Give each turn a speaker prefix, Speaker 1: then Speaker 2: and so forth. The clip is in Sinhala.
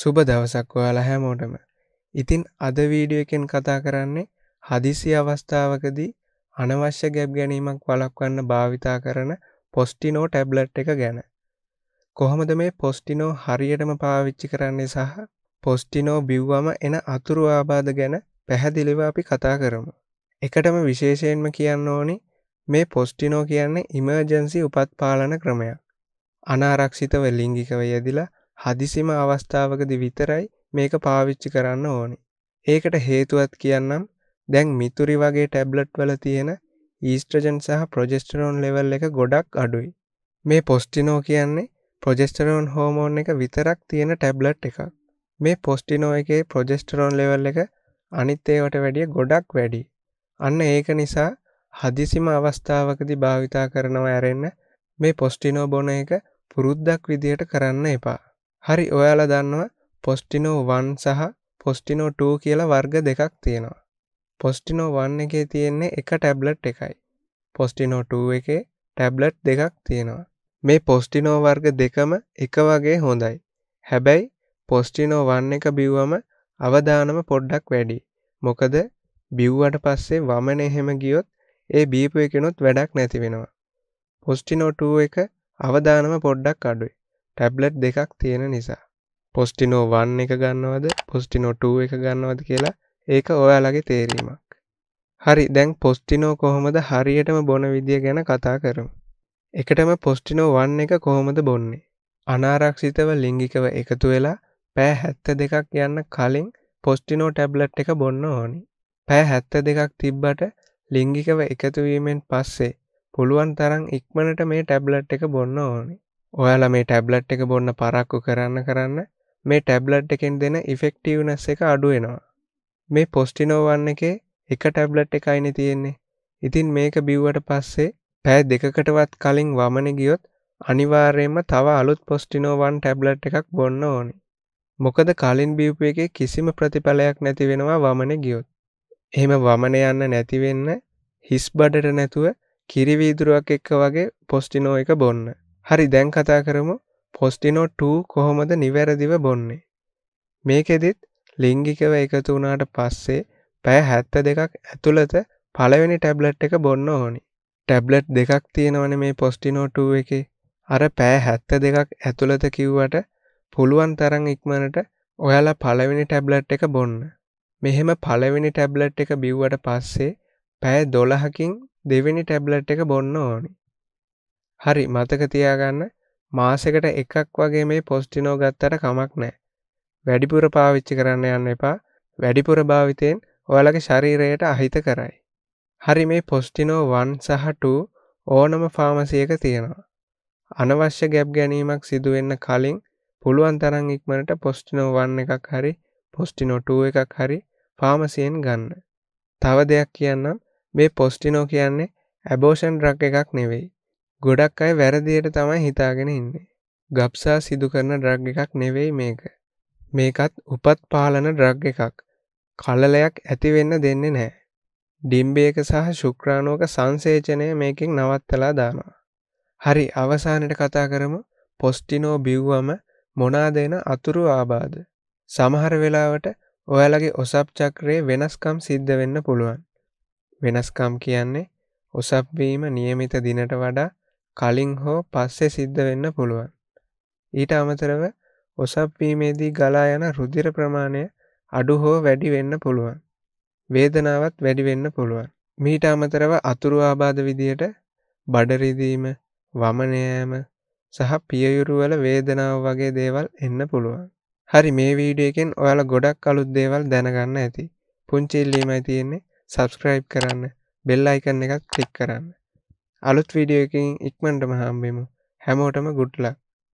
Speaker 1: සුබ දවසක් ඔයාලා හැමෝටම ඉතින් අද වීඩියෝ එකෙන් කතා කරන්නේ හදිසි අවස්ථාවකදී අනවශ්‍ය ගැබ් ගැනීමක් වලක්වන්න භාවිතා කරන පොස්ටිනෝ ටැබ්ලට් එක ගැන කොහොමද මේ පොස්ටිනෝ හරියටම පාවිච්චි කරන්නේ සහ පොස්ටිනෝ බිව්වම එන අතුරු ආබාධ ගැන පැහැදිලිව අපි කතා කරමු එකටම විශේෂයෙන්ම කියන්න ඕනි මේ පොස්ටිනෝ කියන්නේ ඉමර්ජන්සි උපත් පාලන ක්‍රමයක් අනාරක්ෂිතව ලිංගිකව යෙදිලා හදිසිම අවස්ථාවකදි විතරයි මේක පාවිච්චි කරන්න ඕනි. ඒකට හේතුවත් කියන්නම් දැන් මිතුරි වගේ ටැබ්ලට් වල තියෙන ඊස්ට්‍රජන් සහ ප්‍රොජෙස්ටරෝන් ලෙවල් එක ගොඩක් අඩුයි. මේ පොස්ටිනෝ කියන්නේ ප්‍රොජෙස්ටරෝන් හෝමෝන් එක විතරක් තියෙන ටැබ්ලට් එකක්. මේ පොස්ටිනෝ එකේ ප්‍රොජෙස්ටරෝන් ලෙවල් එක අනිත් ඒවට වැඩිය ගොඩක් වැඩි. අන්න ඒක නිසා හදිසිම අවස්ථාවකදි භාවිතා කරනවා ඇරෙන්න මේ පොස්ටිනෝ බොන එක පුරුද්දක් විදිහට කරන්න එපා. හරි ඔයාල දන්නව පොස්ටිනෝ වන් සහ පොස්ටිනෝ 2 කියලා වර්ග දෙකක් තියෙනවා පොස්ටිනෝ වන් එකේ තියෙන්නේ එක ටැබ්ලට් එකයි පොස්ටිනෝ 2 එකේ ටැබ්ලට් දෙකක් තියෙනවා මේ පොස්ටිනෝ වර්ග දෙකම එක වගේ හොඳයි හැබැයි පොස්ටිනෝ වන් එක බිව්වම අවධානම පොඩ්ඩක් වැඩි මොකද බිව්වට පස්සේ වමන එහෙම ගියොත් ඒ බීපු එකනුත් වැඩක් නැති වෙනවා පොස්ටිනෝ 2 එක අවධානම පොඩ්ඩක් අඩුයි ටැබ්ලට් දෙකක් තියෙන නිසා පොස්ටිනෝ වන් එක ගන්නවද පොස්ටිනෝටූ එක ගන්නවද කියලා ඒක ඔයාලගේ තේරීමක් හරි දැන් පොස්ටිනෝ කොහොමද හරියටම බොන විදිිය ගැන කතා කරම එකටම පොස්ටිනෝ වන් එක කොහොමද බොන්නේ අනාරක්ෂිතව ලිංගිකව එකතු වෙලා පෑ හැත්ත දෙකක් යන්න කලින් පොස්ටිනෝ ටැබ්ලට් එක බොන්න ඕනි පෑ හැත්ත දෙකක් තිබ්බට ලිංගිකව එකතුවීමෙන් පස්සේ පුළුවන් තරම් ඉක්මනට මේ ටැබ්ලට් එක බොන්න ඕනි ඔයාලා මේ ටැබ්ලට් එක බොන්න පරක්කු කරන්න කරන්න මේ ටැබ්ලට් එකෙන් දෙන ඉෆෙක්ටවනස් එක අඩුවෙනවා මේ පොස්ටිනෝවන්න එකේ එක ටැබ්ලට් එකයින තියෙන්නේ ඉතින් මේක බිව්වට පස්සේ පෑ දෙකකටවත් කලින් වමන ගියොත් අනිවාර්යයෙන්ම තව අලුත් පොස්ටිනෝවන් ටැබ්ලට් එකක් බොන්න ඕනි මොකද කලින් බිව්ප එක කිසිම ප්‍රතිඵලයක් නැති වෙනවා වමන ගියොත් එහෙම වමන යන්න නැතිවෙන්න හිස් බඩට නැතුව කිරිවීදුරුවක් එක්ක වගේ පොස්ටිනෝ එක බොන්න හරි දැන් කතා කරමු පොස්ටිනෝ2 කොහොමද නිවැරදිව බොන්නේ මේකෙදිත් ලිංගිකව එකතු වුණාට පස්සේ පැය හැත්ත දෙකක් ඇතුළත පළවෙනි ටැබ්ලට් එක බොන්න ඕනි ටැබ්ලට් දෙකක් තියෙනවන මේ පොස්ටිනෝ2 එක අර පෑ හැත්ත දෙකක් ඇතුළත කිව්වට පුළුවන් තරං ඉක්මනට ඔයාලා පළවෙනි ටැබ්ලට් එක බොන්න මෙහෙම පළවෙනි ටැබ්ලට් එක බිව්වට පස්සේ පෑ දොළහකින් දෙවෙනි ටැබ්ලට් එක බොන්න ඕනි හරි මතක තියාගන්න මාසකට එකක් වගේ මේ පොස්ටිනෝ ගත්තට කමක් නෑ. වැඩිපුර පාවිච්චි කරන්න යන්න එපා වැඩිපුර භාවිතයෙන් ඔයාලගේ ශරීරයට අහිත කරයි. හරි මේ පොස්ටිනෝ වන් සහට ඕනම ෆාමසියක තියෙනවා. අනවශ්‍ය ගැබ් ගැනීමක් සිදුවෙන්න කලින් පුළුවන් තරං ඉක්මනට පොස්ටිනෝ වන් එකක් හරි පොස්ටිනෝටුව එකක් හරි ෆාමසියෙන් ගන්න. තව දෙයක් කියන්නම් මේ පොස්ටිනෝ කියන්නේ ඇබෝෂන් රක් එකක් නෙවෙයි ගොඩක් අය වැරදියට තමයි හිතාගෙන ඉන්නේ. ගබ්සා සිදු කරන ඩ්‍රග් එකක් නෙවෙයි මේක. මේකත් උපත් පාලන ඩ්‍රග් එකක්. කලලයක් ඇතිවෙන්න දෙන්නේ නෑ. ඩිම්බේක සහ ශුක්‍රාණෝක සංසේචනය මේකින් නවත්තලා දානවා. හරි අවසානයට කතා කරමු පොස්ටිනෝ බිව්වම මොනාදෙන අතුරු ආබාධ. සමහර වෙලාවට ඔයාලගේ ඔසප් චක්‍රයේ වෙනස්කම් සිද්ධ වෙන්න පුළුවන්. වෙනස්කම් කියන්නේ ඔසප්වීම නියමිත දිනට වඩා කලින් හෝ පස්සේ සිද්ධ වෙන්න පුළුවන්. ඊට අමතරව ඔසප්වීමේදී ගලා යන රුදිර ප්‍රමාණය අඩු හෝ වැඩි වෙන්න පුළුවන්. වේදනාවත් වැඩි වෙන්න පුළුවන්. මීට අමතරව අතුරු ආබාධ විදියට බඩරිදීම වමනයෑම සහ පියයුරුවල වේදනාව වගේ දේවල් එන්න පුළුවන්. හරි මේ වීඩියකෙන් ඔයාල ගොඩක් අලුත් දේවල් දැනගන්න ඇති. පුංචිල්ලීමයි තියෙන්නේ සබස්ක්‍රයිබ් කරන්න බෙල්ලයිකන්න එකත් කලික් කරන්න. අලුත් වීඩියෝ එකින් ඉක්මනටම හම්බෙමු හැමෝටම ගුඩ්ලක්